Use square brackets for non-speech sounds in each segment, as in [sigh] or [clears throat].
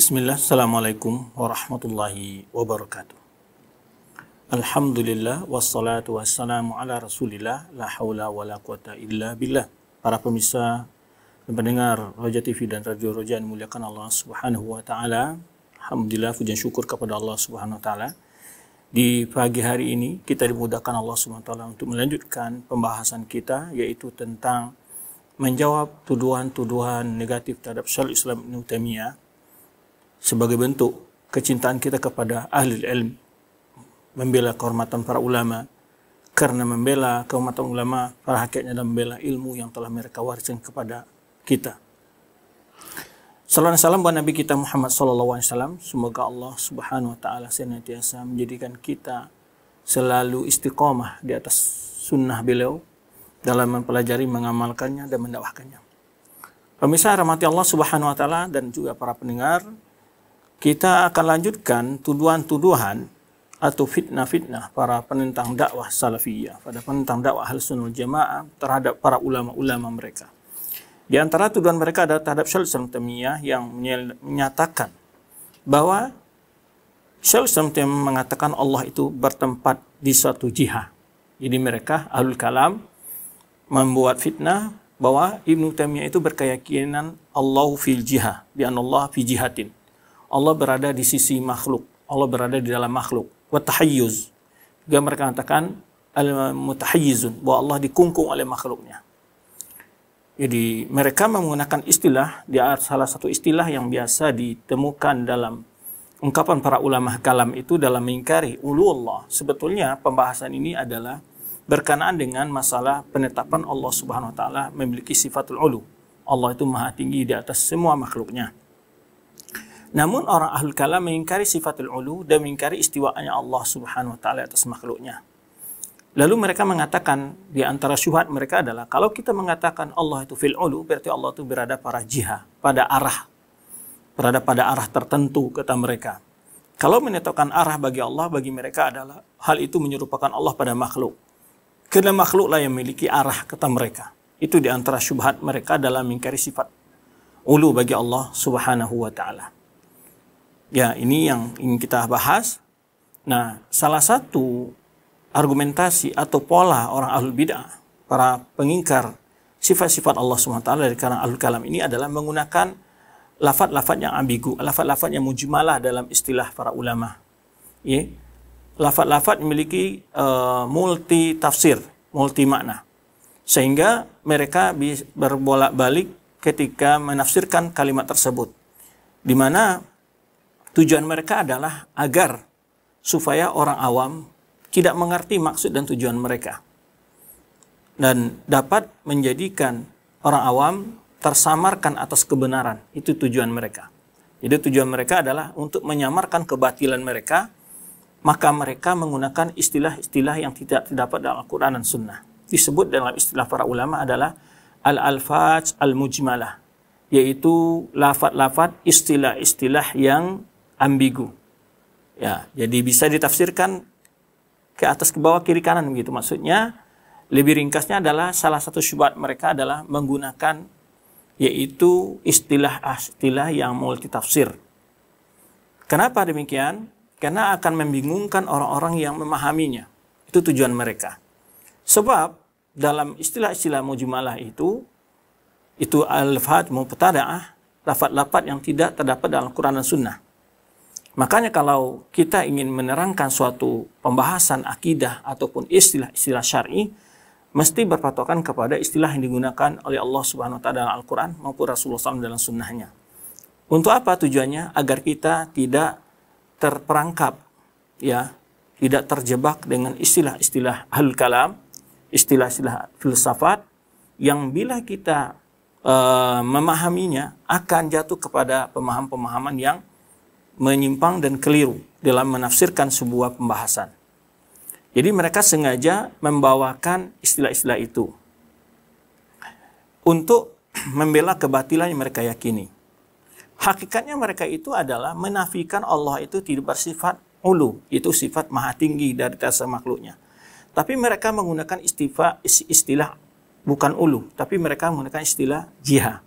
Bismillah, Assalamualaikum warahmatullahi wabarakatuh. Alhamdulillah, wassalatu wassalamu ala rasulillah, la hawla wa la quwata illa billah. Para pemirsa dan pendengar Raja TV dan Radio Raja yang muliakan Allah subhanahu wa ta'ala. Alhamdulillah, puji syukur kepada Allah subhanahu wa ta'ala. Di pagi hari ini, kita dimudahkan Allah subhanahu wa ta'ala untuk melanjutkan pembahasan kita, yaitu tentang menjawab tuduhan-tuduhan negatif terhadap syariat Islam Ibn sebagai bentuk kecintaan kita kepada ahli ilmu membela kehormatan para ulama karena membela kehormatan ulama para hakikatnya dan membela ilmu yang telah mereka wariskan kepada kita Salam salam buat Nabi kita Muhammad Sallallahu Alaihi Wasallam. Semoga Allah Subhanahu Wa Taala senantiasa menjadikan kita selalu istiqomah di atas sunnah beliau dalam mempelajari, mengamalkannya dan mendakwahkannya. Pemirsa rahmati Allah Subhanahu Wa Taala dan juga para pendengar, kita akan lanjutkan tuduhan-tuduhan atau fitnah-fitnah para penentang dakwah salafiyah, pada penentang dakwah hal sunnah jamaah terhadap para ulama-ulama mereka. Di antara tuduhan mereka ada terhadap Syekh Samtemiyah yang menyatakan bahwa Syekh Samtem mengatakan Allah itu bertempat di suatu jihad. Jadi mereka ahlul kalam membuat fitnah bahwa Ibnu Taimiyah itu berkeyakinan Allah fil jihad, bi Allah fi jihatin Allah berada di sisi makhluk. Allah berada di dalam makhluk. Watahayyuz. Juga mereka mengatakan al-mutahayyizun. Bahwa Allah dikungkung oleh makhluknya. Jadi mereka menggunakan istilah di salah satu istilah yang biasa ditemukan dalam ungkapan para ulama kalam itu dalam mengingkari Allah. Sebetulnya pembahasan ini adalah berkenaan dengan masalah penetapan Allah Subhanahu wa taala memiliki sifatul ulu. Allah itu maha tinggi di atas semua makhluknya. Namun orang ahlul kalam mengingkari sifatul ulu dan mengingkari istiwanya Allah subhanahu wa ta'ala atas makhluknya. Lalu mereka mengatakan di antara syuhat mereka adalah kalau kita mengatakan Allah itu fil ulu berarti Allah itu berada pada jiha, pada arah, berada pada arah tertentu kata mereka. Kalau menetapkan arah bagi Allah bagi mereka adalah hal itu menyerupakan Allah pada makhluk. Karena makhluklah yang memiliki arah kata mereka. Itu di antara syubhat mereka dalam mengingkari sifat ulu bagi Allah Subhanahu wa taala. Ya, ini yang ingin kita bahas. Nah, salah satu argumentasi atau pola orang ahlul bid'ah, para pengingkar sifat-sifat Allah SWT dari karang ahlul kalam ini adalah menggunakan lafat-lafat yang ambigu, lafat-lafat yang mujmalah dalam istilah para ulama. Ya. Lafat-lafat memiliki uh, multi tafsir, multi makna. Sehingga mereka berbolak-balik ketika menafsirkan kalimat tersebut. Di mana Tujuan mereka adalah agar supaya orang awam tidak mengerti maksud dan tujuan mereka dan dapat menjadikan orang awam tersamarkan atas kebenaran. Itu tujuan mereka. Jadi tujuan mereka adalah untuk menyamarkan kebatilan mereka, maka mereka menggunakan istilah-istilah yang tidak terdapat dalam Al-Quran dan Sunnah. Disebut dalam istilah para ulama adalah al-alfaj al-mujmalah, yaitu lafat-lafat istilah-istilah yang ambigu. Ya, jadi bisa ditafsirkan ke atas ke bawah kiri kanan begitu maksudnya. Lebih ringkasnya adalah salah satu syubhat mereka adalah menggunakan yaitu istilah-istilah yang multitafsir. Kenapa demikian? Karena akan membingungkan orang-orang yang memahaminya. Itu tujuan mereka. Sebab dalam istilah-istilah mujmalah itu itu al-fat mubtada'ah, lafaz-lafaz yang tidak terdapat dalam Quran dan Sunnah. Makanya kalau kita ingin menerangkan suatu pembahasan akidah ataupun istilah-istilah syar'i, mesti berpatokan kepada istilah yang digunakan oleh Allah Subhanahu wa taala dalam Al-Qur'an maupun Rasulullah SAW dalam sunnahnya. Untuk apa tujuannya? Agar kita tidak terperangkap ya, tidak terjebak dengan istilah-istilah hal kalam, istilah-istilah filsafat yang bila kita uh, memahaminya akan jatuh kepada pemaham-pemahaman yang menyimpang dan keliru dalam menafsirkan sebuah pembahasan. Jadi mereka sengaja membawakan istilah-istilah itu untuk [clears throat] membela kebatilan yang mereka yakini. Hakikatnya mereka itu adalah menafikan Allah itu tidak bersifat ulu, itu sifat maha tinggi dari dasar makhluknya. Tapi mereka menggunakan istilah, istilah bukan ulu, tapi mereka menggunakan istilah jihad.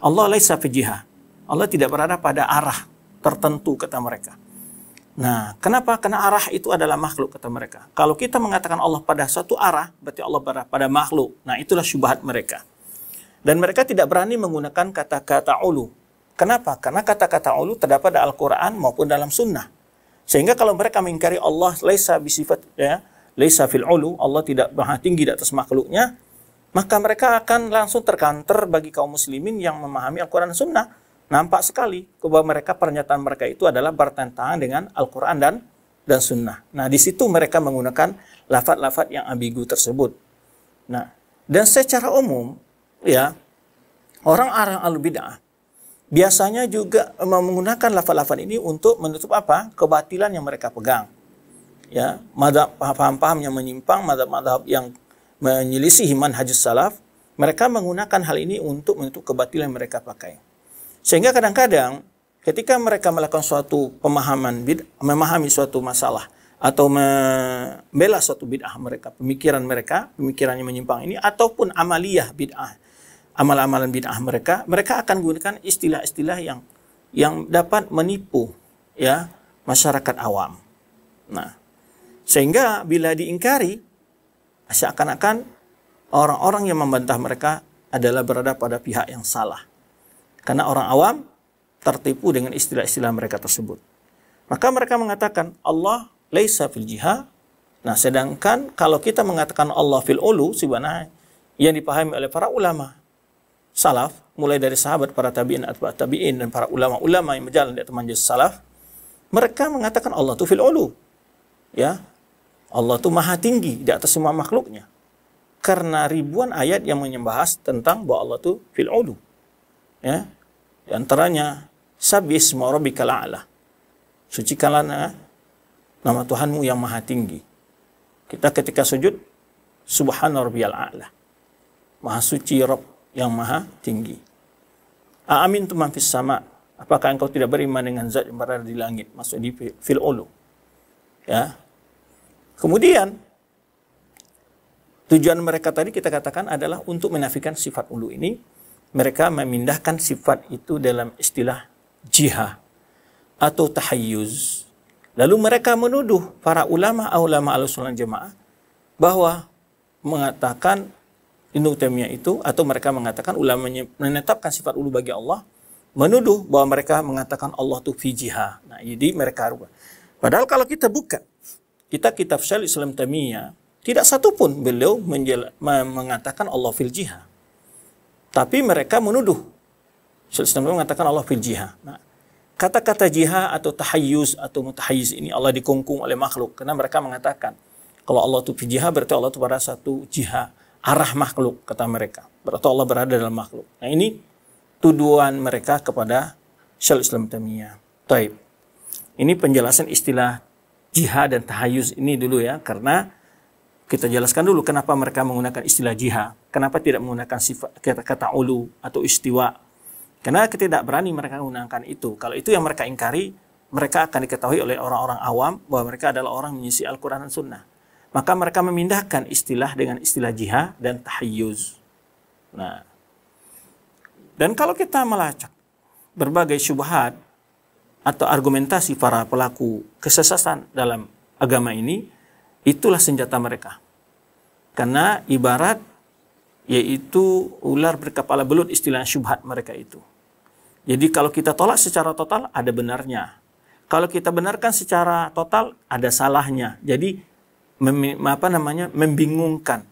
Allah laisa fi jihad. Allah tidak berada pada arah tertentu kata mereka. Nah, kenapa? Karena arah itu adalah makhluk kata mereka. Kalau kita mengatakan Allah pada satu arah, berarti Allah berada pada makhluk. Nah, itulah syubhat mereka. Dan mereka tidak berani menggunakan kata-kata ulu. Kenapa? Karena kata-kata ulu terdapat dalam Al-Quran maupun dalam sunnah. Sehingga kalau mereka mengingkari Allah, laisa bisifat, ya, laisa fil ulu, Allah tidak maha tinggi di atas makhluknya, maka mereka akan langsung terkanter bagi kaum muslimin yang memahami Al-Quran dan Sunnah Nampak sekali bahwa mereka pernyataan mereka itu adalah bertentangan dengan Al-Quran dan dan Sunnah. Nah, di situ mereka menggunakan lafat-lafat yang ambigu tersebut. Nah, dan secara umum, ya, orang-orang al-bid'ah biasanya juga menggunakan lafat-lafat ini untuk menutup apa kebatilan yang mereka pegang ya madhab paham-paham yang menyimpang madhab-madhab yang menyelisihi hajus salaf mereka menggunakan hal ini untuk menutup kebatilan yang mereka pakai sehingga kadang-kadang ketika mereka melakukan suatu pemahaman memahami suatu masalah atau membela suatu bid'ah mereka, pemikiran mereka, pemikirannya menyimpang ini ataupun amaliyah bid'ah, amal-amalan bid'ah mereka, mereka akan gunakan istilah-istilah yang yang dapat menipu ya masyarakat awam. Nah, sehingga bila diingkari seakan-akan orang-orang yang membantah mereka adalah berada pada pihak yang salah. Karena orang awam tertipu dengan istilah-istilah mereka tersebut. Maka mereka mengatakan Allah laisa fil jiha. Nah, sedangkan kalau kita mengatakan Allah fil ulu subhanahu yang dipahami oleh para ulama salaf mulai dari sahabat para tabi'in atba tabi'in dan para ulama-ulama yang berjalan di atas manhaj salaf mereka mengatakan Allah tuh fil ulu ya Allah tuh maha tinggi di atas semua makhluknya karena ribuan ayat yang menyembahas tentang bahwa Allah tuh fil ulu ya di antaranya sabis rabbikal a'la sucikanlah eh, nama Tuhanmu yang maha tinggi kita ketika sujud subhana a'la maha suci Rabb yang maha tinggi amin tu fis sama apakah engkau tidak beriman dengan zat yang berada di langit maksud di fil ulu ya kemudian tujuan mereka tadi kita katakan adalah untuk menafikan sifat ulu ini mereka memindahkan sifat itu dalam istilah jihad atau tahayyuz. Lalu mereka menuduh para ulama-ulama al-sunnah jemaah bahwa mengatakan Ibnu Taimiyah itu atau mereka mengatakan ulama menetapkan sifat ulu bagi Allah menuduh bahwa mereka mengatakan Allah itu fi jihad. Nah, jadi mereka rubah. Padahal kalau kita buka kita kitab Syarh Islam Taimiyah tidak satupun beliau mengatakan Allah fil jihad. Tapi mereka menuduh. Rasulullah mengatakan Allah fil jihad. Nah, kata-kata jihad atau tahayyuz atau mutahayyiz ini Allah dikungkung oleh makhluk. Karena mereka mengatakan, kalau Allah itu fil jihad berarti Allah itu pada satu jihad. Arah makhluk, kata mereka. Berarti Allah berada dalam makhluk. Nah ini tuduhan mereka kepada Syaikhul Islam Taimiyah. Taib. Ini penjelasan istilah jihad dan tahayus ini dulu ya, karena kita jelaskan dulu kenapa mereka menggunakan istilah jihad. Kenapa tidak menggunakan sifat kata, kata ulu atau istiwa? Karena kita tidak berani mereka menggunakan itu. Kalau itu yang mereka ingkari, mereka akan diketahui oleh orang-orang awam bahwa mereka adalah orang menyisi Al-Quran dan Sunnah. Maka mereka memindahkan istilah dengan istilah jihad dan tahayyuz. Nah, dan kalau kita melacak berbagai syubhat atau argumentasi para pelaku kesesatan dalam agama ini, itulah senjata mereka. Karena ibarat yaitu ular berkepala belut istilah syubhat mereka itu. Jadi kalau kita tolak secara total ada benarnya. Kalau kita benarkan secara total ada salahnya. Jadi mem, apa namanya membingungkan.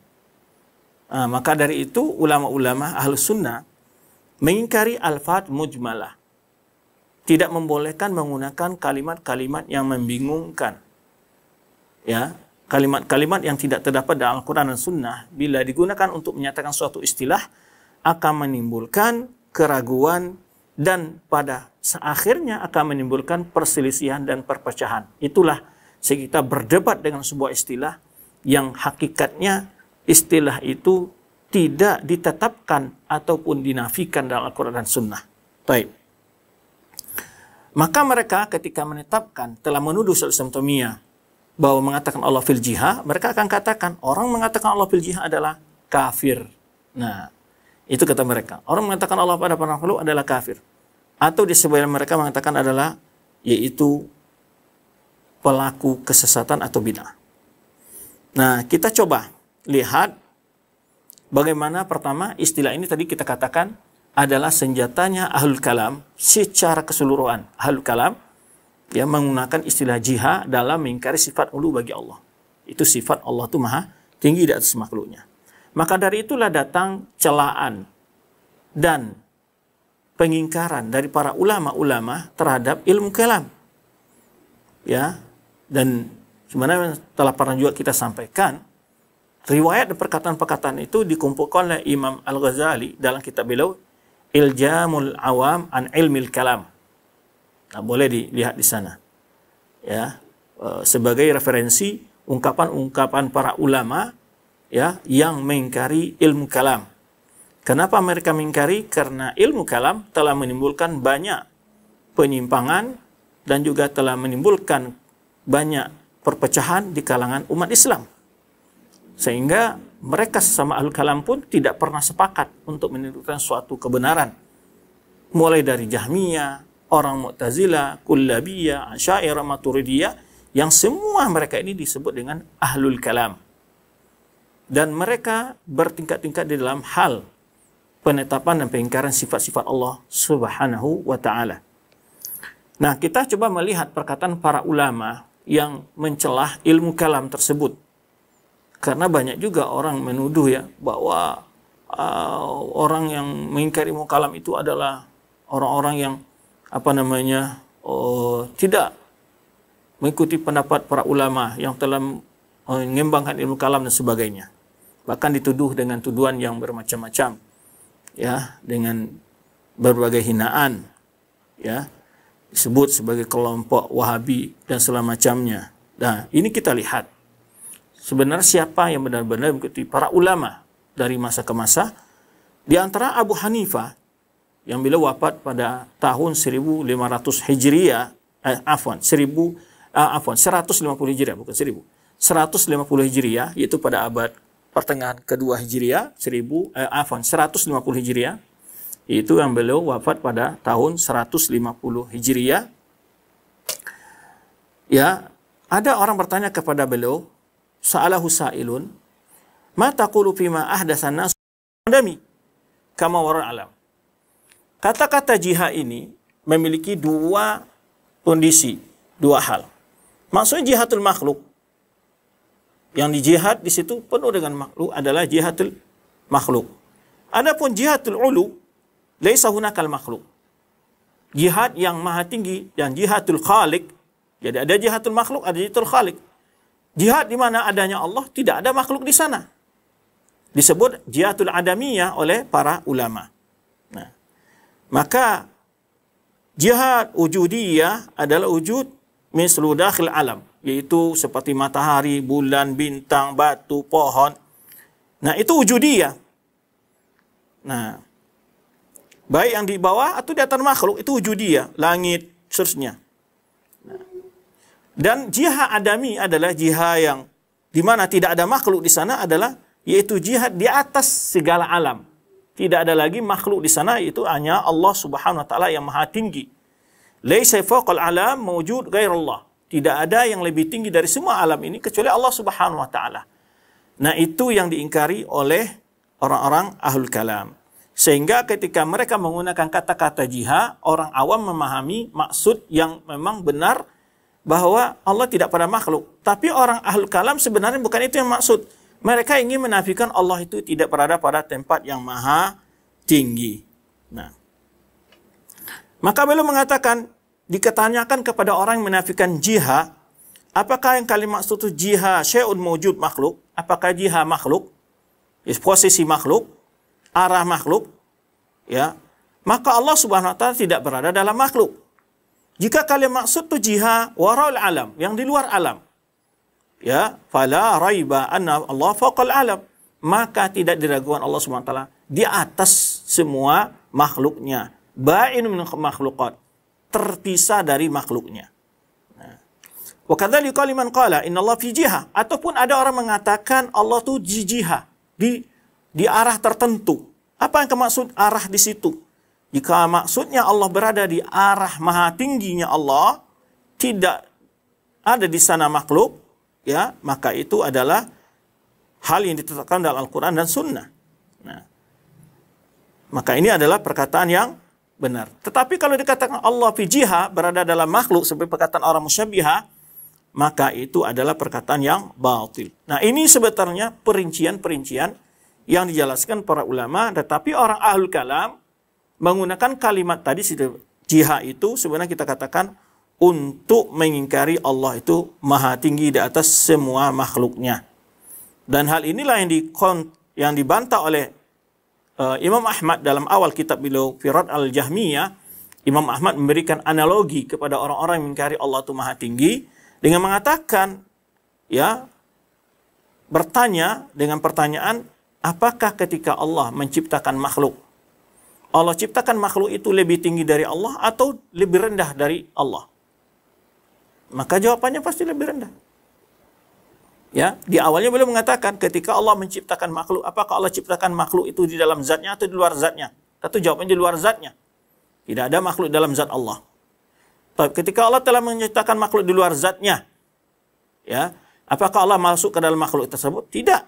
Nah, maka dari itu ulama-ulama ahlu sunnah mengingkari al-fat mujmalah. Tidak membolehkan menggunakan kalimat-kalimat yang membingungkan. Ya, kalimat-kalimat yang tidak terdapat dalam Al-Quran dan Sunnah bila digunakan untuk menyatakan suatu istilah akan menimbulkan keraguan dan pada seakhirnya akan menimbulkan perselisihan dan perpecahan. Itulah kita berdebat dengan sebuah istilah yang hakikatnya istilah itu tidak ditetapkan ataupun dinafikan dalam Al-Quran dan Sunnah. Baik. Maka mereka ketika menetapkan telah menuduh Sultan Tomia bahwa mengatakan Allah fil jihad, mereka akan katakan orang mengatakan Allah fil jihad adalah kafir. Nah, itu kata mereka. Orang mengatakan Allah pada para makhluk adalah kafir. Atau di sebagian mereka mengatakan adalah yaitu pelaku kesesatan atau bina. Nah, kita coba lihat bagaimana pertama istilah ini tadi kita katakan adalah senjatanya ahlul kalam secara keseluruhan. Ahlul kalam ya menggunakan istilah jihad dalam mengingkari sifat ulu bagi Allah. Itu sifat Allah itu maha tinggi di atas makhluknya. Maka dari itulah datang celaan dan pengingkaran dari para ulama-ulama terhadap ilmu kalam. Ya, dan sebenarnya telah pernah juga kita sampaikan riwayat dan perkataan-perkataan itu dikumpulkan oleh Imam Al-Ghazali dalam kitab beliau Iljamul Awam an Ilmil Kalam Nah, boleh dilihat di sana. Ya, e, sebagai referensi ungkapan-ungkapan para ulama ya yang mengingkari ilmu kalam. Kenapa mereka mengingkari? Karena ilmu kalam telah menimbulkan banyak penyimpangan dan juga telah menimbulkan banyak perpecahan di kalangan umat Islam. Sehingga mereka sesama ahli kalam pun tidak pernah sepakat untuk menentukan suatu kebenaran. Mulai dari Jahmiyah, orang Mu'tazilah, Kullabiyah, Asyairah, Maturidiyah yang semua mereka ini disebut dengan Ahlul Kalam. Dan mereka bertingkat-tingkat di dalam hal penetapan dan pengingkaran sifat-sifat Allah Subhanahu wa taala. Nah, kita coba melihat perkataan para ulama yang mencelah ilmu kalam tersebut. Karena banyak juga orang menuduh ya bahwa uh, orang yang mengingkari ilmu kalam itu adalah orang-orang yang apa namanya oh, tidak mengikuti pendapat para ulama yang telah mengembangkan ilmu kalam dan sebagainya bahkan dituduh dengan tuduhan yang bermacam-macam ya dengan berbagai hinaan ya disebut sebagai kelompok wahabi dan segala macamnya nah ini kita lihat sebenarnya siapa yang benar-benar mengikuti para ulama dari masa ke masa di antara Abu Hanifah yang beliau wafat pada tahun 1500 Hijriah, eh, afwan, 1000 eh, ah, afwan, 150 Hijriah bukan 1000. 150 Hijriah yaitu pada abad pertengahan kedua Hijriah, 1000 eh, afwan, 150 Hijriah itu yang beliau wafat pada tahun 150 Hijriah. Ya, ada orang bertanya kepada beliau, sa'alahu sa'ilun, ma taqulu fima ahdasan nas kama alam. Kata-kata jihad ini memiliki dua kondisi, dua hal. Maksudnya jihadul makhluk. Yang di jihad di situ penuh dengan makhluk adalah jihadul makhluk. Adapun jihadul ulu laisa hunakal makhluk. Jihad yang maha tinggi dan jihadul khalik. Jadi ada jihadul makhluk, ada jihadul khalik. Jihad di mana adanya Allah tidak ada makhluk di sana. Disebut jihadul adamiyah oleh para ulama. Maka jihad wujudiyah adalah wujud mislu dakhil alam, yaitu seperti matahari, bulan, bintang, batu, pohon. Nah, itu wujudiyah. Nah, baik yang di bawah atau di atas makhluk itu wujudiyah, langit, seterusnya. Nah. Dan jihad adami adalah jihad yang di mana tidak ada makhluk di sana adalah yaitu jihad di atas segala alam. Tidak ada lagi makhluk di sana itu hanya Allah Subhanahu wa taala yang Maha Tinggi. Laisa faqal alam mawjud ghairullah. Tidak ada yang lebih tinggi dari semua alam ini kecuali Allah Subhanahu wa taala. Nah, itu yang diingkari oleh orang-orang ahlul kalam. Sehingga ketika mereka menggunakan kata-kata jiha, orang awam memahami maksud yang memang benar bahwa Allah tidak pada makhluk. Tapi orang ahlul kalam sebenarnya bukan itu yang maksud. Mereka ingin menafikan Allah itu tidak berada pada tempat yang maha tinggi. Nah, maka beliau mengatakan, diketanyakan kepada orang yang menafikan jiha, apakah yang kalimat maksud itu jiha syai'un mewujud makhluk? Apakah jiha makhluk? Ya, posisi makhluk, arah makhluk, ya. Maka Allah Subhanahu wa taala tidak berada dalam makhluk. Jika kalian maksud itu jiha waral alam, yang di luar alam ya fala raiba anna Allah faqal alam maka tidak diragukan Allah SWT di atas semua makhluknya ba'in min makhlukat terpisah dari makhluknya nah. wa kadzalika liman qala inna Allah fi jiha ataupun ada orang mengatakan Allah tuh di jiha di di arah tertentu apa yang maksud arah di situ jika maksudnya Allah berada di arah maha tingginya Allah tidak ada di sana makhluk ya maka itu adalah hal yang ditetapkan dalam Al-Quran dan Sunnah. Nah, maka ini adalah perkataan yang benar. Tetapi kalau dikatakan Allah fi berada dalam makhluk seperti perkataan orang musyabiha, maka itu adalah perkataan yang batil. Nah ini sebenarnya perincian-perincian yang dijelaskan para ulama, tetapi orang ahlul kalam menggunakan kalimat tadi jiha itu sebenarnya kita katakan untuk mengingkari Allah itu maha tinggi di atas semua makhluknya. Dan hal inilah yang yang dibantah oleh uh, Imam Ahmad dalam awal kitab beliau Firat al-Jahmiyah. Imam Ahmad memberikan analogi kepada orang-orang yang mengingkari Allah itu maha tinggi dengan mengatakan ya bertanya dengan pertanyaan apakah ketika Allah menciptakan makhluk Allah ciptakan makhluk itu lebih tinggi dari Allah atau lebih rendah dari Allah maka jawabannya pasti lebih rendah. Ya, di awalnya beliau mengatakan ketika Allah menciptakan makhluk, apakah Allah ciptakan makhluk itu di dalam zatnya atau di luar zatnya? Tentu jawabannya di luar zatnya. Tidak ada makhluk dalam zat Allah. Tapi ketika Allah telah menciptakan makhluk di luar zatnya, ya, apakah Allah masuk ke dalam makhluk tersebut? Tidak.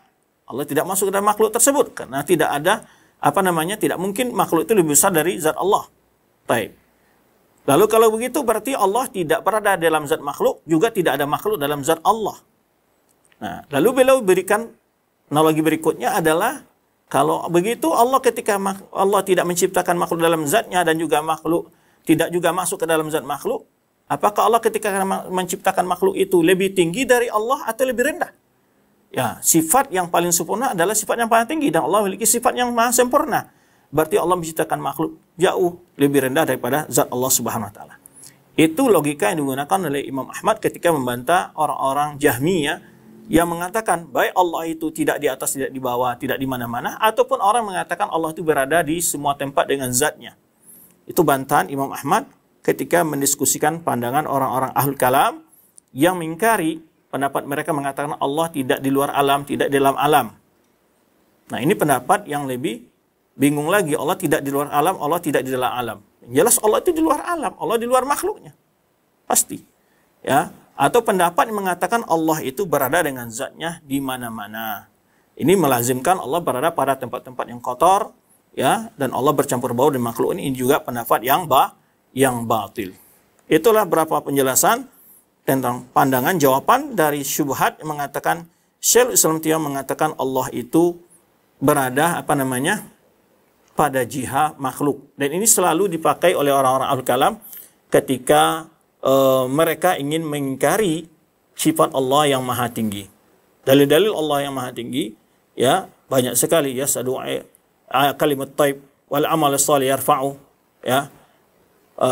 Allah tidak masuk ke dalam makhluk tersebut karena tidak ada apa namanya tidak mungkin makhluk itu lebih besar dari zat Allah. Baik. Lalu kalau begitu berarti Allah tidak berada dalam zat makhluk, juga tidak ada makhluk dalam zat Allah. Nah, lalu beliau berikan analogi berikutnya adalah kalau begitu Allah ketika Allah tidak menciptakan makhluk dalam zatnya dan juga makhluk tidak juga masuk ke dalam zat makhluk, apakah Allah ketika menciptakan makhluk itu lebih tinggi dari Allah atau lebih rendah? Ya, sifat yang paling sempurna adalah sifat yang paling tinggi dan Allah memiliki sifat yang maha sempurna berarti Allah menciptakan makhluk jauh lebih rendah daripada zat Allah Subhanahu wa taala. Itu logika yang digunakan oleh Imam Ahmad ketika membantah orang-orang Jahmiyah yang mengatakan baik Allah itu tidak di atas, tidak di bawah, tidak di mana-mana ataupun orang mengatakan Allah itu berada di semua tempat dengan zatnya. Itu bantahan Imam Ahmad ketika mendiskusikan pandangan orang-orang ahlul kalam yang mengingkari pendapat mereka mengatakan Allah tidak di luar alam, tidak di dalam alam. Nah, ini pendapat yang lebih Bingung lagi, Allah tidak di luar alam, Allah tidak di dalam alam. Jelas Allah itu di luar alam, Allah di luar makhluknya. Pasti. Ya, atau pendapat yang mengatakan Allah itu berada dengan zatnya di mana-mana. Ini melazimkan Allah berada pada tempat-tempat yang kotor, ya, dan Allah bercampur baur dengan makhluk ini. juga pendapat yang ba, yang batil. Itulah berapa penjelasan tentang pandangan jawaban dari syubhat mengatakan Syekh Islam Tio mengatakan Allah itu berada apa namanya pada jihad makhluk. Dan ini selalu dipakai oleh orang-orang Al-Kalam ketika e, mereka ingin mengingkari sifat Allah yang maha tinggi. Dalil-dalil Allah yang maha tinggi ya banyak sekali ya sadu eh, kalimat taib wal amal salih yarfa'u ya e,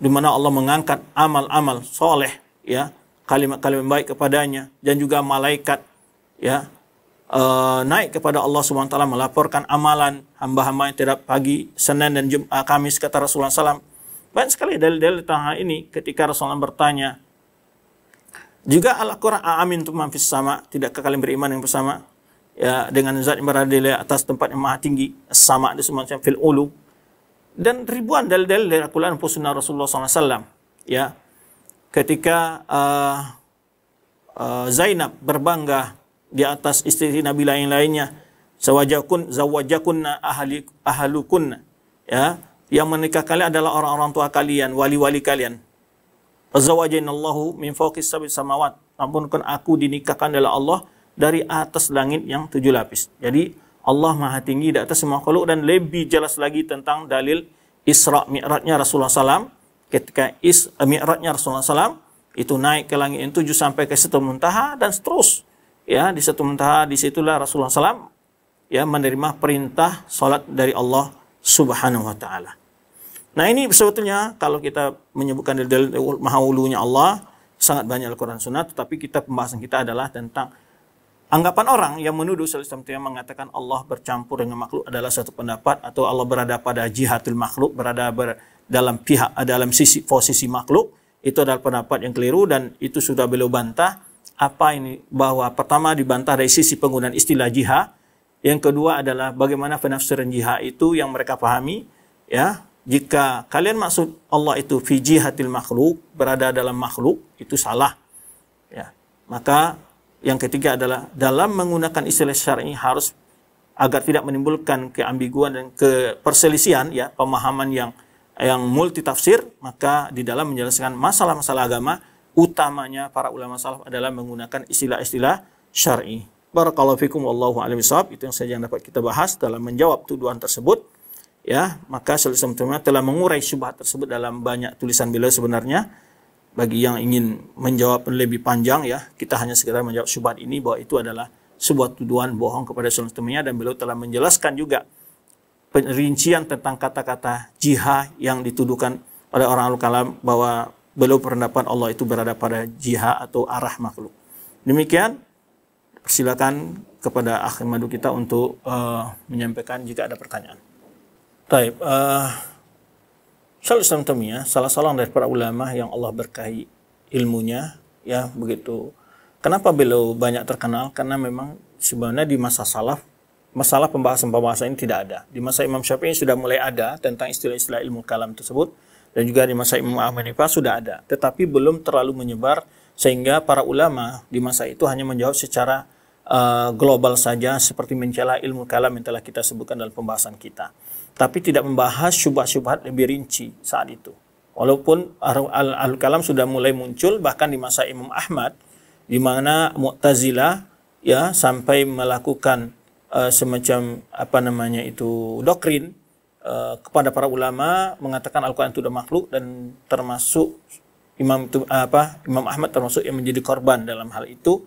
di mana Allah mengangkat amal-amal soleh ya kalimat-kalimat baik kepadanya dan juga malaikat ya uh, naik kepada Allah Subhanahu wa taala melaporkan amalan hamba-hamba yang tidak pagi Senin dan Jum uh, Kamis kata Rasulullah SAW. Banyak sekali dalil-dalil tentang hal ini ketika Rasulullah bertanya juga Al-Qur'an amin tu mampir sama, tidak kalian beriman yang bersama ya dengan zat yang berada di atas tempat yang maha tinggi, sama di semua fil ulu dan ribuan dalil-dalil dari Al-Qur'an sunnah Rasulullah SAW ya ketika uh, uh, Zainab berbangga di atas istri Nabi lain-lainnya. Zawajakun zawajakunna ahli ahlukunna. Ya, yang menikah kalian adalah orang-orang tua kalian, wali-wali kalian. Zawajainallahu min fawqis sabit samawat. Ampunkan aku dinikahkan oleh Allah dari atas langit yang tujuh lapis. Jadi Allah maha tinggi di atas semua makhluk dan lebih jelas lagi tentang dalil Isra Mi'rajnya Rasulullah SAW. Ketika Is Mi'rajnya Rasulullah SAW itu naik ke langit yang tujuh sampai ke situ muntaha dan seterusnya ya di satu mentah disitulah Rasulullah SAW ya menerima perintah sholat dari Allah Subhanahu Wa Taala. Nah ini sebetulnya kalau kita menyebutkan dalil mahaulunya Allah sangat banyak Al-Quran Sunnah, tetapi kita pembahasan kita adalah tentang anggapan orang yang menuduh Islam yang mengatakan Allah bercampur dengan makhluk adalah satu pendapat atau Allah berada pada jihadul makhluk berada ber, dalam pihak dalam sisi posisi makhluk itu adalah pendapat yang keliru dan itu sudah beliau bantah apa ini bahwa pertama dibantah dari sisi penggunaan istilah jihad, yang kedua adalah bagaimana penafsiran jihad itu yang mereka pahami ya. Jika kalian maksud Allah itu fi jihatil makhluk, berada dalam makhluk, itu salah. Ya. Maka yang ketiga adalah dalam menggunakan istilah syar'i harus agar tidak menimbulkan keambiguan dan keperselisihan ya pemahaman yang yang multi tafsir maka di dalam menjelaskan masalah-masalah agama utamanya para ulama salaf adalah menggunakan istilah-istilah syar'i. Barakallahu fikum wallahu a'lam itu yang saja yang dapat kita bahas dalam menjawab tuduhan tersebut. Ya, maka selesai telah mengurai syubhat tersebut dalam banyak tulisan beliau sebenarnya bagi yang ingin menjawab lebih panjang ya, kita hanya segera menjawab syubhat ini bahwa itu adalah sebuah tuduhan bohong kepada seluruh temannya dan beliau telah menjelaskan juga perincian tentang kata-kata jihad yang dituduhkan oleh orang al-kalam bahwa belum pendapat Allah itu berada pada jihad atau arah makhluk. Demikian, silakan kepada madu kita untuk uh, menyampaikan jika ada pertanyaan. Taib, uh, Syaikhul ya, salah seorang dari para ulama yang Allah berkahi ilmunya, ya begitu. Kenapa beliau banyak terkenal? Karena memang sebenarnya di masa salaf, masalah pembahasan-pembahasan ini tidak ada. Di masa Imam Syafi'i sudah mulai ada tentang istilah-istilah ilmu kalam tersebut, dan juga di masa Imam Ahmad Hanifah sudah ada, tetapi belum terlalu menyebar sehingga para ulama di masa itu hanya menjawab secara uh, global saja seperti mencela ilmu kalam yang telah kita sebutkan dalam pembahasan kita, tapi tidak membahas syubhat-syubhat lebih rinci saat itu. Walaupun al-kalam sudah mulai muncul bahkan di masa Imam Ahmad di mana Mu'tazila ya sampai melakukan uh, semacam apa namanya itu doktrin Eh, kepada para ulama mengatakan Al-Quran itu sudah makhluk dan termasuk Imam itu apa Imam Ahmad termasuk yang menjadi korban dalam hal itu.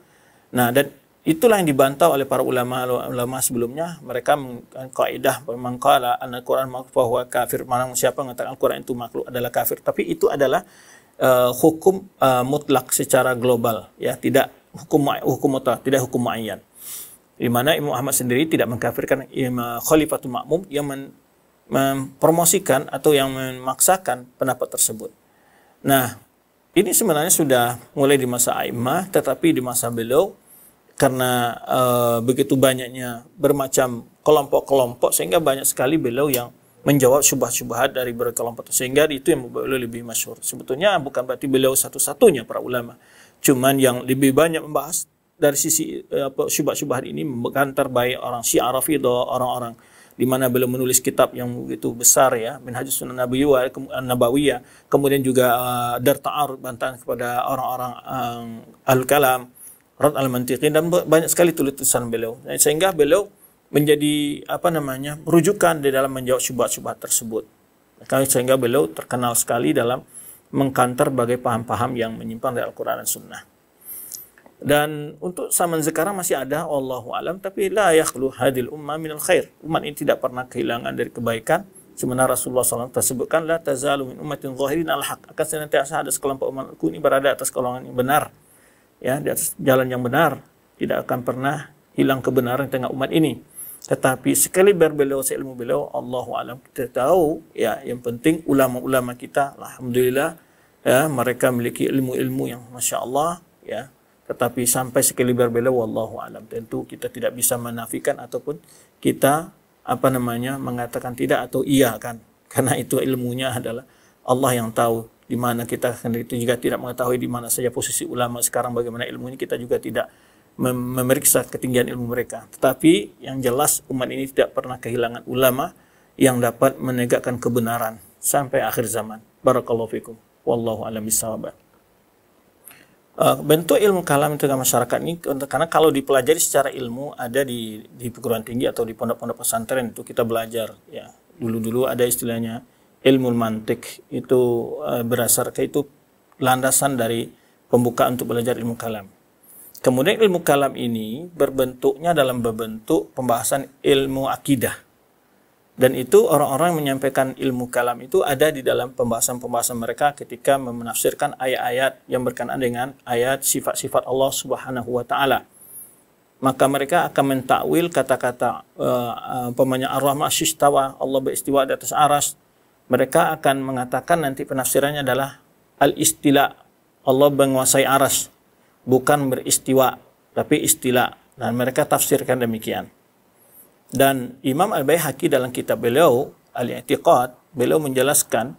Nah dan itulah yang dibantah oleh para ulama ulama sebelumnya mereka mengkaidah memang kala Al-Quran bahwa kafir mana siapa mengatakan Al-Quran itu makhluk adalah kafir tapi itu adalah uh, hukum uh, mutlak secara global ya tidak hukum hukum mutlak tidak hukum muayyan di mana Imam Ahmad sendiri tidak mengkafirkan Imam Khalifatul makmum yang men, mempromosikan atau yang memaksakan pendapat tersebut. Nah, ini sebenarnya sudah mulai di masa Aimah, tetapi di masa beliau karena e, begitu banyaknya bermacam kelompok-kelompok sehingga banyak sekali beliau yang menjawab syubhat-syubhat dari berkelompok sehingga itu yang beliau lebih masyur. Sebetulnya bukan berarti beliau satu-satunya para ulama, cuman yang lebih banyak membahas dari sisi e, syubhat-syubhat ini bukan terbaik orang Syiah atau orang-orang di mana beliau menulis kitab yang begitu besar ya Minhajus Sunan Nabawiyah, Nabawiyah kemudian juga uh, Dar Ta'ar bantahan kepada orang-orang um, uh, Al-Kalam Rad Al-Mantiqin dan banyak sekali tulisan beliau nah, sehingga beliau menjadi apa namanya rujukan di dalam menjawab syubhat-syubhat tersebut sehingga beliau terkenal sekali dalam mengkanter bagai paham-paham yang menyimpang dari Al-Quran dan Sunnah. Dan untuk zaman sekarang masih ada Allahu alam tapi la yakhlu hadil umma minal khair. Umat ini tidak pernah kehilangan dari kebaikan. Sebenarnya Rasulullah SAW tersebutkan la tazalu min ummatin zahirin al haq. Akan senantiasa ada sekelompok umatku ini berada atas golongan yang benar. Ya, di atas jalan yang benar. Tidak akan pernah hilang kebenaran di tengah umat ini. Tetapi sekali berbeliau seilmu beliau, Allahu alam kita tahu ya yang penting ulama-ulama kita alhamdulillah ya mereka memiliki ilmu-ilmu yang masya Allah ya tetapi sampai sekelibar bela wallahu alam. Tentu kita tidak bisa menafikan ataupun kita apa namanya mengatakan tidak atau iya kan. Karena itu ilmunya adalah Allah yang tahu di mana kita itu juga tidak mengetahui di mana saja posisi ulama sekarang bagaimana ilmunya kita juga tidak memeriksa ketinggian ilmu mereka. Tetapi yang jelas umat ini tidak pernah kehilangan ulama yang dapat menegakkan kebenaran sampai akhir zaman. Barakallahu fikum. Wallahu a'lam bishawab. Eh, bentuk ilmu kalam tengah masyarakat ini karena kalau dipelajari secara ilmu ada di di perguruan tinggi atau di pondok-pondok pesantren itu kita belajar ya dulu-dulu ada istilahnya ilmu mantik itu uh, ke itu landasan dari pembuka untuk belajar ilmu kalam. Kemudian ilmu kalam ini berbentuknya dalam berbentuk pembahasan ilmu akidah. Dan itu orang-orang menyampaikan ilmu kalam itu ada di dalam pembahasan-pembahasan mereka ketika menafsirkan ayat-ayat yang berkenaan dengan ayat sifat-sifat Allah Subhanahu wa taala. Maka mereka akan mentakwil kata-kata uh, uh, Ar-Rahman Allah beristiwa di atas aras. Mereka akan mengatakan nanti penafsirannya adalah al-istila, Allah menguasai aras, bukan beristiwa, tapi istila. Dan mereka tafsirkan demikian. Dan Imam Al-Baihaqi dalam kitab beliau Al-I'tiqad, beliau menjelaskan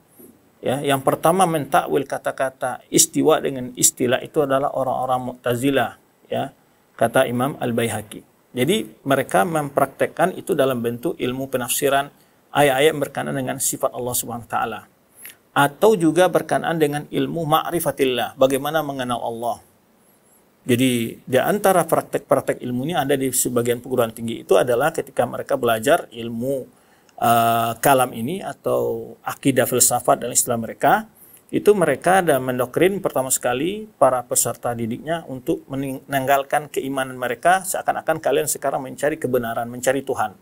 ya, yang pertama mentakwil kata-kata istiwa dengan istilah itu adalah orang-orang Mu'tazilah, ya, kata Imam Al-Baihaqi. Jadi mereka mempraktekkan itu dalam bentuk ilmu penafsiran ayat-ayat berkenaan dengan sifat Allah Subhanahu taala atau juga berkenaan dengan ilmu ma'rifatillah, bagaimana mengenal Allah jadi di antara praktek-praktek ilmu ini ada di sebagian perguruan tinggi itu adalah ketika mereka belajar ilmu uh, kalam ini atau akidah filsafat dan istilah mereka, itu mereka ada mendoktrin pertama sekali para peserta didiknya untuk meninggalkan keimanan mereka seakan-akan kalian sekarang mencari kebenaran, mencari Tuhan.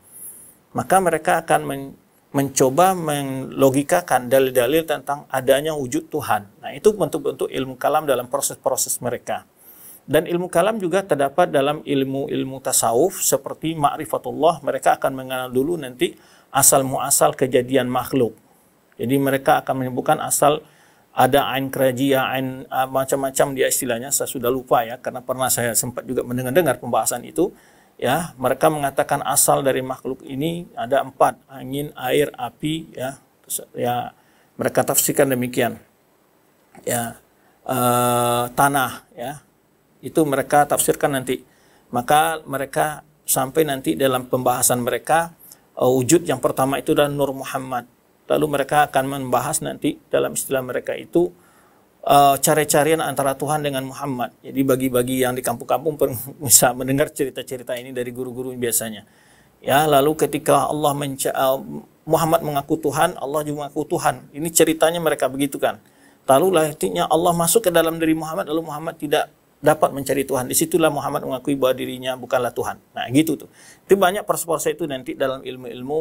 Maka mereka akan men mencoba menglogikakan dalil-dalil tentang adanya wujud Tuhan. Nah, itu bentuk-bentuk ilmu kalam dalam proses-proses mereka. Dan ilmu kalam juga terdapat dalam ilmu-ilmu tasawuf seperti ma'rifatullah, mereka akan mengenal dulu nanti asal muasal kejadian makhluk. Jadi mereka akan menyebutkan asal ada ain kerajia, ain uh, macam-macam dia istilahnya, saya sudah lupa ya karena pernah saya sempat juga mendengar-dengar pembahasan itu. Ya, mereka mengatakan asal dari makhluk ini ada empat, angin, air, api, ya, terus, ya mereka tafsirkan demikian. Ya, uh, tanah, ya, itu mereka tafsirkan nanti maka mereka sampai nanti dalam pembahasan mereka uh, wujud yang pertama itu adalah Nur Muhammad lalu mereka akan membahas nanti dalam istilah mereka itu uh, cari-carian antara Tuhan dengan Muhammad jadi bagi-bagi yang di kampung-kampung [laughs] bisa mendengar cerita-cerita ini dari guru-guru biasanya ya lalu ketika Allah menca- uh, Muhammad mengaku Tuhan Allah juga mengaku Tuhan ini ceritanya mereka begitu kan lalu lahirnya Allah masuk ke dalam diri Muhammad lalu Muhammad tidak dapat mencari Tuhan. Disitulah Muhammad mengakui bahwa dirinya bukanlah Tuhan. Nah gitu tuh. Itu banyak persepsi itu nanti dalam ilmu-ilmu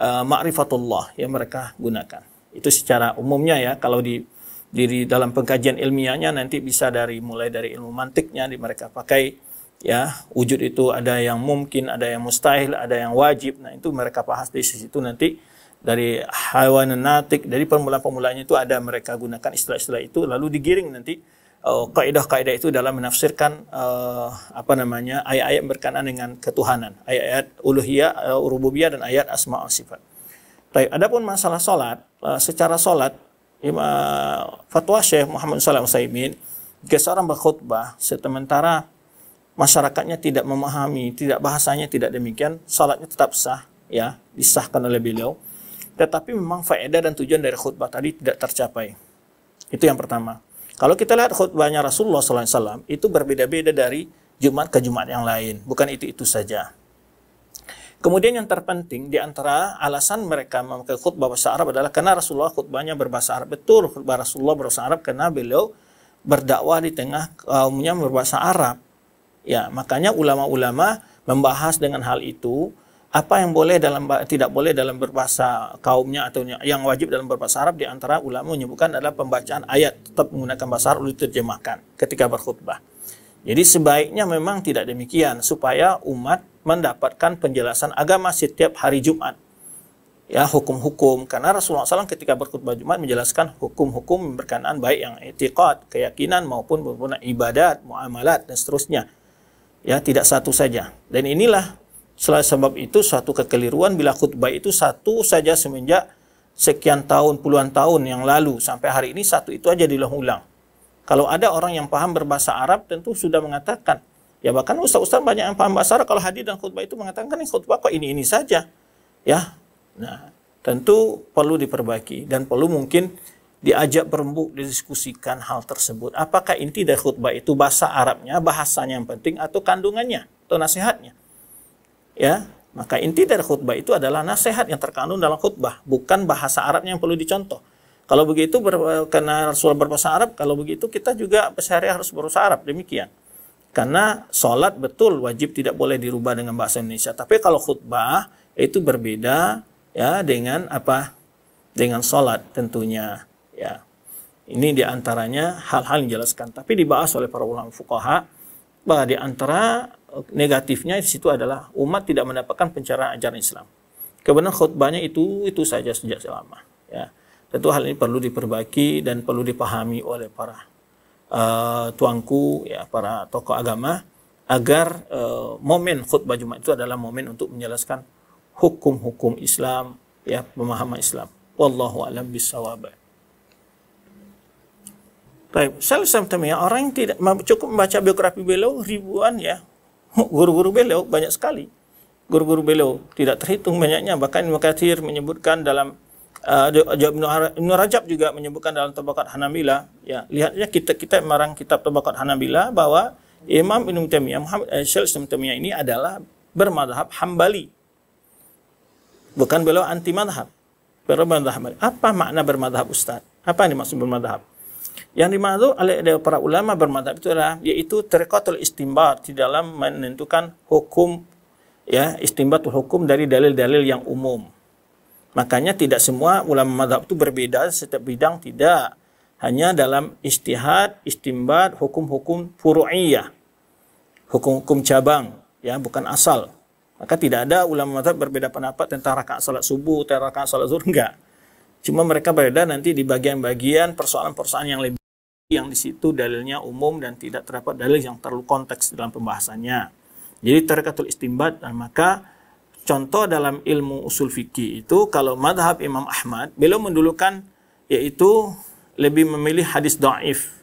uh, ma'rifatullah yang mereka gunakan. Itu secara umumnya ya kalau di diri dalam pengkajian ilmiahnya nanti bisa dari mulai dari ilmu mantiknya di mereka pakai ya wujud itu ada yang mungkin ada yang mustahil ada yang wajib nah itu mereka bahas di situ nanti dari haiwan natik dari permulaan permulaannya itu ada mereka gunakan istilah-istilah itu lalu digiring nanti Eh, kaidah-kaidah itu dalam menafsirkan uh, apa namanya ayat-ayat berkenaan dengan ketuhanan, ayat-ayat uluhiyah, uh, rububiyah dan ayat asma wa sifat. Tapi adapun masalah salat, uh, secara salat uh, fatwa Syekh Muhammad Salam Sa'imin, jika seorang berkhutbah sementara masyarakatnya tidak memahami, tidak bahasanya tidak demikian, salatnya tetap sah ya, disahkan oleh beliau. Tetapi memang faedah dan tujuan dari khutbah tadi tidak tercapai. Itu yang pertama. Kalau kita lihat khutbahnya Rasulullah SAW, itu berbeda-beda dari Jumat ke Jumat yang lain. Bukan itu-itu saja. Kemudian yang terpenting di antara alasan mereka memakai khutbah bahasa Arab adalah karena Rasulullah khutbahnya berbahasa Arab. Betul khutbah Rasulullah berbahasa Arab karena beliau berdakwah di tengah kaumnya berbahasa Arab. Ya, makanya ulama-ulama membahas dengan hal itu apa yang boleh dalam tidak boleh dalam berbahasa kaumnya atau yang wajib dalam berbahasa Arab di antara ulama menyebutkan adalah pembacaan ayat tetap menggunakan bahasa Arab terjemahkan ketika berkhutbah. Jadi sebaiknya memang tidak demikian supaya umat mendapatkan penjelasan agama setiap hari Jumat. Ya, hukum-hukum karena Rasulullah SAW ketika berkhutbah Jumat menjelaskan hukum-hukum berkenaan baik yang etikot, keyakinan maupun ibadat, muamalat dan seterusnya. Ya, tidak satu saja. Dan inilah Selain sebab itu, suatu kekeliruan bila khutbah itu satu saja semenjak sekian tahun, puluhan tahun yang lalu sampai hari ini satu itu aja diulang-ulang. Kalau ada orang yang paham berbahasa Arab tentu sudah mengatakan. Ya bahkan ustaz-ustaz banyak yang paham bahasa Arab kalau hadir dan khutbah itu mengatakan ini khutbah kok ini-ini saja. Ya. Nah, tentu perlu diperbaiki dan perlu mungkin diajak berembuk didiskusikan hal tersebut. Apakah inti dari khutbah itu bahasa Arabnya, bahasanya yang penting atau kandungannya atau nasihatnya? ya maka inti dari khutbah itu adalah nasihat yang terkandung dalam khutbah, bukan bahasa Arab yang perlu dicontoh. Kalau begitu ber, karena Rasulullah berbahasa Arab, kalau begitu kita juga sehari harus berbahasa Arab, demikian. Karena sholat betul wajib tidak boleh dirubah dengan bahasa Indonesia. Tapi kalau khutbah itu berbeda ya dengan apa? Dengan sholat tentunya ya. Ini diantaranya hal-hal yang dijelaskan. Tapi dibahas oleh para ulama fuqaha bahwa diantara negatifnya di situ adalah umat tidak mendapatkan pencerahan ajaran Islam. Kebenaran khutbahnya itu itu saja sejak selama. Ya. Tentu hal ini perlu diperbaiki dan perlu dipahami oleh para uh, tuanku, ya para tokoh agama agar uh, momen khutbah Jumat itu adalah momen untuk menjelaskan hukum-hukum Islam, ya pemahaman Islam. Wallahu a'lam bishawab. Baik, sampaikan ya, orang yang tidak cukup membaca biografi beliau ribuan ya [laughs] Guru-guru beliau banyak sekali. Guru-guru beliau tidak terhitung banyaknya. Bahkan Ibn Kathir menyebutkan dalam uh, Ibn Rajab juga menyebutkan dalam Tabakat Hanabila. Ya, lihatnya kita kita marang kitab Tabakat Hanabila bahwa Imam Ibn Taimiyah Muhammad eh, Syekh Ibn Taimiyah ini adalah bermadhab Hambali. Bukan beliau anti madhab. Bermadhab. Apa makna bermadhab Ustaz? Apa yang dimaksud bermadhab? Yang dimaksud oleh para ulama bermadhab itu adalah yaitu terkotul istimbat di dalam menentukan hukum ya istimbatul hukum dari dalil-dalil yang umum. Makanya tidak semua ulama madhab itu berbeda setiap bidang tidak. Hanya dalam istihad, istimbat, hukum-hukum furu'iyah. Hukum-hukum cabang, ya bukan asal. Maka tidak ada ulama madhab berbeda pendapat tentang rakaat salat subuh, tentang rakaat salat zuhur, enggak. Cuma mereka berbeda nanti di bagian-bagian persoalan-persoalan yang lebih yang di situ dalilnya umum dan tidak terdapat dalil yang terlalu konteks dalam pembahasannya. Jadi terkaitul istimbat dan eh, maka contoh dalam ilmu usul fikih itu kalau madhab Imam Ahmad beliau mendulukan yaitu lebih memilih hadis daif.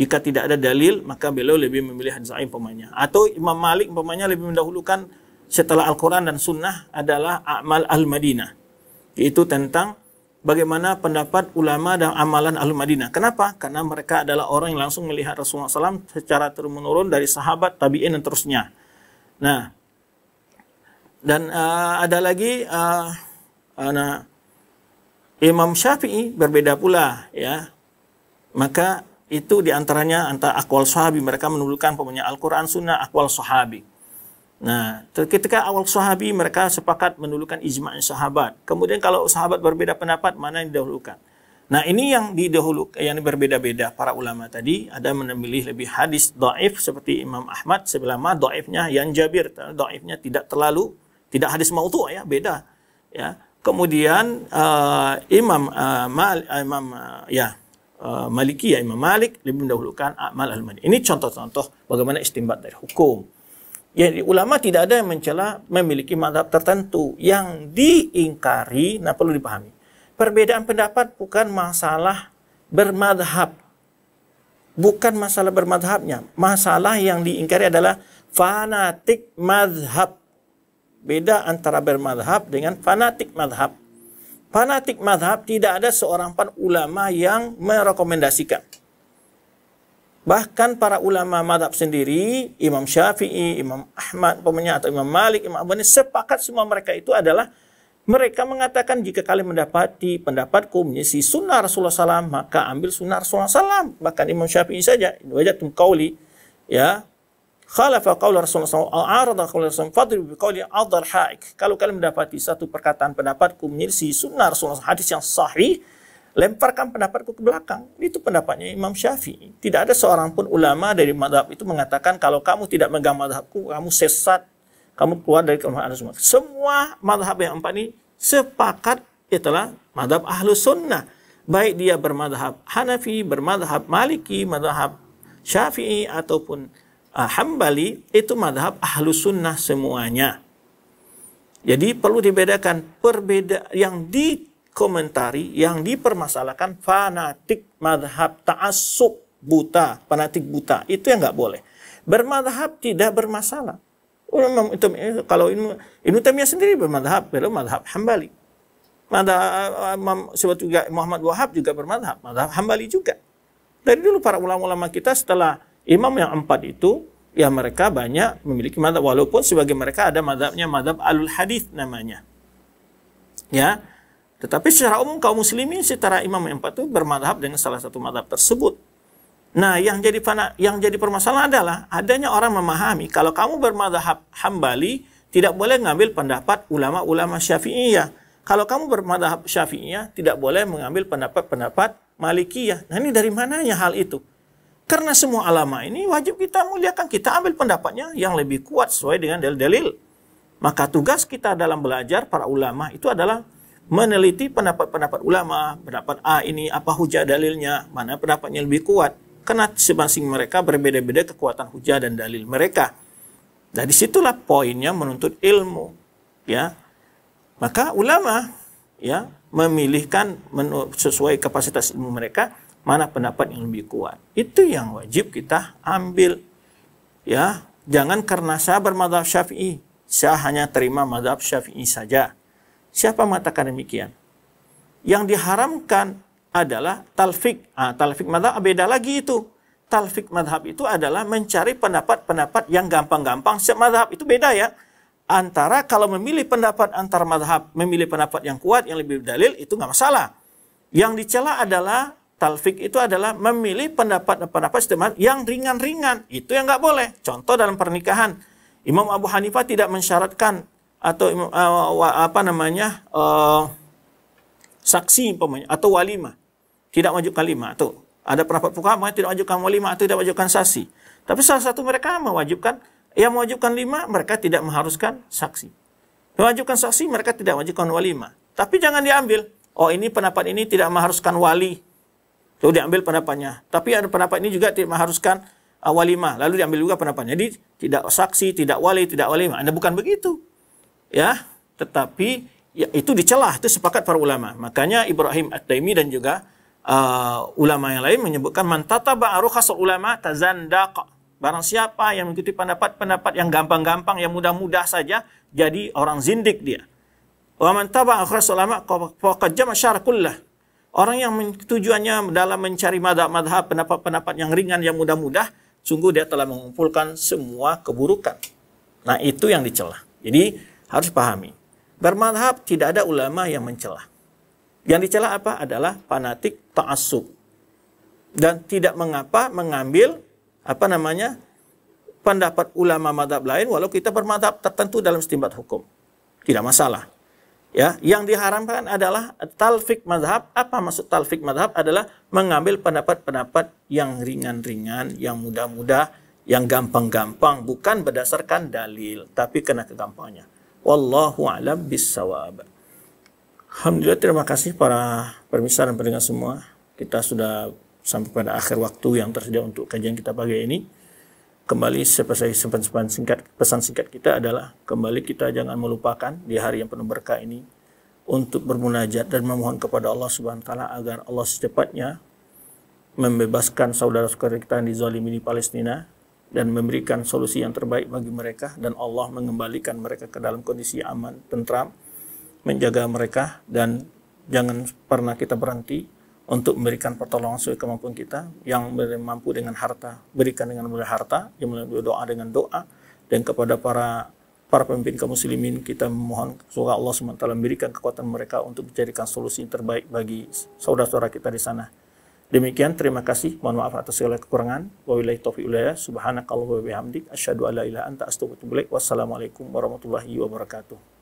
Jika tidak ada dalil maka beliau lebih memilih hadis pemainnya. pemanya. Atau Imam Malik pemainnya lebih mendahulukan setelah Al-Quran dan Sunnah adalah amal Al-Madinah. Yaitu tentang bagaimana pendapat ulama dan amalan ahlu Madinah. Kenapa? Karena mereka adalah orang yang langsung melihat Rasulullah SAW secara turun-menurun dari sahabat, tabi'in, dan terusnya. Nah, dan uh, ada lagi uh, uh, nah, Imam Syafi'i berbeda pula ya. Maka itu diantaranya antara akwal sahabi mereka menurunkan pemanya Al-Quran Sunnah akwal sahabi. Nah, ketika awal sahabi mereka sepakat mendulukan ijma' sahabat. Kemudian kalau sahabat berbeda pendapat, mana yang didahulukan? Nah, ini yang didahulukan yang berbeda-beda para ulama tadi ada memilih lebih hadis dhaif seperti Imam Ahmad sebelah sebelama dhaifnya yang Jabir, dhaifnya tidak terlalu tidak hadis mautu ya, beda. Ya. Kemudian uh, Imam uh, Mal, uh, Imam uh, ya uh, Maliki ya Imam Malik lebih mendahulukan amal al-mani. Ini contoh-contoh bagaimana istimbat dari hukum. Ya, ulama tidak ada yang mencela memiliki mazhab tertentu yang diingkari. Nah, perlu dipahami. Perbedaan pendapat bukan masalah bermadhab. Bukan masalah bermadhabnya. Masalah yang diingkari adalah fanatik madhab. Beda antara bermadhab dengan fanatik madhab. Fanatik madhab tidak ada seorang pun ulama yang merekomendasikan Bahkan para ulama madhab sendiri, Imam Syafi'i, Imam Ahmad, pemenya atau Imam Malik, Imam Abu sepakat semua mereka itu adalah mereka mengatakan jika kalian mendapati pendapatku menyisi sunnah Rasulullah SAW, maka ambil sunnah Rasulullah SAW. Bahkan Imam Syafi'i saja, wajatum qawli, ya, khalafa qawla Rasulullah SAW, al arada qawla Rasulullah SAW, bi qawli adhar haik. Kalau kalian mendapati satu perkataan pendapatku menyisi sunnah Rasulullah SAW, hadis yang sahih, lemparkan pendapatku ke belakang. Itu pendapatnya Imam Syafi'i. Tidak ada seorang pun ulama dari madhab itu mengatakan kalau kamu tidak megang madhabku, kamu sesat, kamu keluar dari kelemahan semua. Semua madhab yang empat ini sepakat itulah madhab ahlu sunnah. Baik dia bermadhab Hanafi, bermadhab Maliki, madhab Syafi'i, ataupun uh, Hambali, itu madhab ahlu sunnah semuanya. Jadi perlu dibedakan perbeda yang di komentari yang dipermasalahkan fanatik madhab ta'asub buta, fanatik buta. Itu yang nggak boleh. Bermadhab tidak bermasalah. kalau ini ini temnya sendiri bermadhab, beliau madhab Hambali. Madhab eh, eh, juga Muhammad Wahab juga bermadhab, madhab Hambali juga. Dari dulu para ulama-ulama kita setelah imam yang empat itu, ya mereka banyak memiliki madhab, walaupun sebagai mereka ada madhabnya madhab alul hadith namanya. Ya, tetapi secara umum kaum muslimin secara imam yang itu bermadhab dengan salah satu madhab tersebut. Nah, yang jadi fana, yang jadi permasalahan adalah adanya orang memahami kalau kamu bermadhab hambali tidak boleh mengambil pendapat ulama-ulama syafi'iyah. Kalau kamu bermadhab syafi'iyah tidak boleh mengambil pendapat-pendapat malikiyah. Nah, ini dari mananya hal itu? Karena semua alama ini wajib kita muliakan. Kita ambil pendapatnya yang lebih kuat sesuai dengan dalil-dalil. Maka tugas kita dalam belajar para ulama itu adalah meneliti pendapat-pendapat ulama, pendapat A ini apa hujah dalilnya, mana pendapatnya lebih kuat. Karena masing mereka berbeda-beda kekuatan hujah dan dalil mereka. jadi nah, situlah poinnya menuntut ilmu, ya. Maka ulama ya memilihkan sesuai kapasitas ilmu mereka mana pendapat yang lebih kuat. Itu yang wajib kita ambil. Ya, jangan karena saya bermadhab Syafi'i, saya hanya terima madhab Syafi'i saja Siapa mengatakan demikian? Yang diharamkan adalah talfik. Ah, talfik madhab ah, beda lagi itu. Talfik madhab itu adalah mencari pendapat-pendapat yang gampang-gampang setiap madhab. Itu beda ya. Antara kalau memilih pendapat antar madhab, memilih pendapat yang kuat, yang lebih dalil, itu nggak masalah. Yang dicela adalah talfik itu adalah memilih pendapat-pendapat setiap yang ringan-ringan. Itu yang nggak boleh. Contoh dalam pernikahan. Imam Abu Hanifah tidak mensyaratkan atau uh, apa namanya uh, saksi pemanya, atau walimah tidak wajib lima atau ada pendapat fuqaha tidak wajibkan walimah atau tidak wajibkan saksi tapi salah satu mereka mewajibkan yang mewajibkan lima mereka tidak mengharuskan saksi mewajibkan saksi mereka tidak wajibkan walimah tapi jangan diambil oh ini pendapat ini tidak mengharuskan wali lalu diambil pendapatnya tapi ada pendapat ini juga tidak mengharuskan uh, walimah lalu diambil juga pendapatnya jadi tidak saksi tidak wali tidak walimah anda nah, bukan begitu ya tetapi ya, itu dicelah itu sepakat para ulama makanya Ibrahim At-Taimi dan juga uh, ulama yang lain menyebutkan mantata ba'arukhas ulama tazandaq barang siapa yang mengikuti pendapat-pendapat yang gampang-gampang yang mudah-mudah saja jadi orang zindik dia wa mantaba akhras ulama faqad jama Orang yang tujuannya dalam mencari madhab-madhab, pendapat-pendapat yang ringan, yang mudah-mudah, sungguh dia telah mengumpulkan semua keburukan. Nah, itu yang dicela. Jadi, harus pahami. Bermadhab tidak ada ulama yang mencela. Yang dicela apa? Adalah fanatik taasub Dan tidak mengapa mengambil apa namanya pendapat ulama madhab lain walau kita bermadhab tertentu dalam setimbat hukum. Tidak masalah. Ya, yang diharamkan adalah talfik madhab. Apa maksud talfik madhab? Adalah mengambil pendapat-pendapat yang ringan-ringan, yang mudah-mudah, yang gampang-gampang, bukan berdasarkan dalil, tapi kena kegampangannya. Wallahu a'lam bissawab. Alhamdulillah terima kasih para pemirsa dan pendengar semua. Kita sudah sampai pada akhir waktu yang tersedia untuk kajian kita pagi ini. Kembali pesan singkat, pesan singkat kita adalah kembali kita jangan melupakan di hari yang penuh berkah ini untuk bermunajat dan memohon kepada Allah Subhanahu wa taala agar Allah secepatnya membebaskan saudara saudara kita yang dizalimi di Palestina dan memberikan solusi yang terbaik bagi mereka dan Allah mengembalikan mereka ke dalam kondisi aman, tentram, menjaga mereka dan jangan pernah kita berhenti untuk memberikan pertolongan sesuai kemampuan kita yang mampu dengan harta berikan dengan mudah harta yang melalui doa dengan doa dan kepada para para pemimpin kaum muslimin kita memohon semoga Allah SWT memberikan kekuatan mereka untuk mencarikan solusi terbaik bagi saudara-saudara kita di sana Demikian, terima kasih. Mohon maaf atas segala kekurangan. Wabillahi taufiq ulayah. Subhanakallah wa bihamdik. Asyadu ala ilaha anta astagfirullahaladzim. Wassalamualaikum warahmatullahi wabarakatuh.